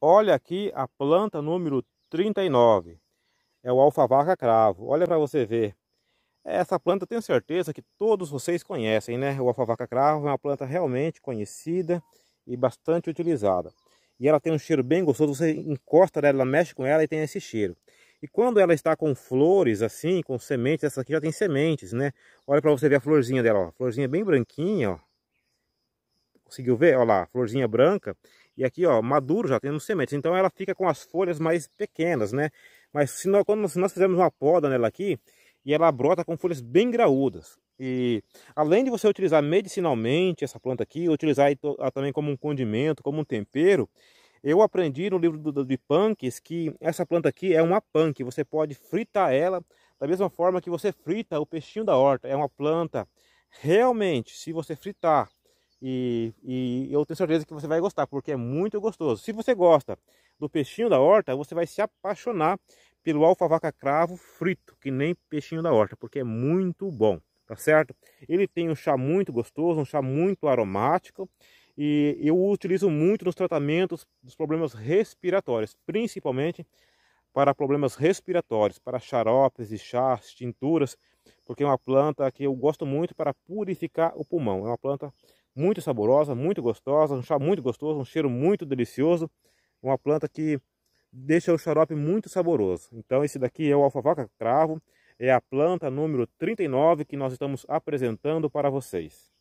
Olha aqui a planta número 39. É o alfavaca cravo. Olha para você ver. Essa planta tenho certeza que todos vocês conhecem, né? O alfavaca cravo é uma planta realmente conhecida e bastante utilizada. E ela tem um cheiro bem gostoso, você encosta nela, mexe com ela e tem esse cheiro. E quando ela está com flores assim, com sementes, essa aqui já tem sementes, né? Olha para você ver a florzinha dela, ó. Florzinha bem branquinha, ó. Conseguiu ver? Olha lá, florzinha branca. E aqui, ó, maduro já tendo sementes. Então ela fica com as folhas mais pequenas, né? Mas se nós, quando nós fizermos uma poda nela aqui, e ela brota com folhas bem graúdas. E além de você utilizar medicinalmente essa planta aqui, utilizar também como um condimento, como um tempero, eu aprendi no livro do, do, de punks que essa planta aqui é uma punk. Você pode fritar ela da mesma forma que você frita o peixinho da horta. É uma planta realmente, se você fritar e, e, eu tenho certeza que você vai gostar, porque é muito gostoso. Se você gosta do peixinho da horta, você vai se apaixonar pelo alfavaca cravo frito, que nem peixinho da horta, porque é muito bom, tá certo? Ele tem um chá muito gostoso, um chá muito aromático, e eu utilizo muito nos tratamentos dos problemas respiratórios, principalmente para problemas respiratórios, para xaropes e chás, tinturas, porque é uma planta que eu gosto muito para purificar o pulmão. É uma planta muito saborosa, muito gostosa, um chá muito gostoso, um cheiro muito delicioso, uma planta que deixa o xarope muito saboroso. Então esse daqui é o alfavaca cravo, é a planta número 39 que nós estamos apresentando para vocês.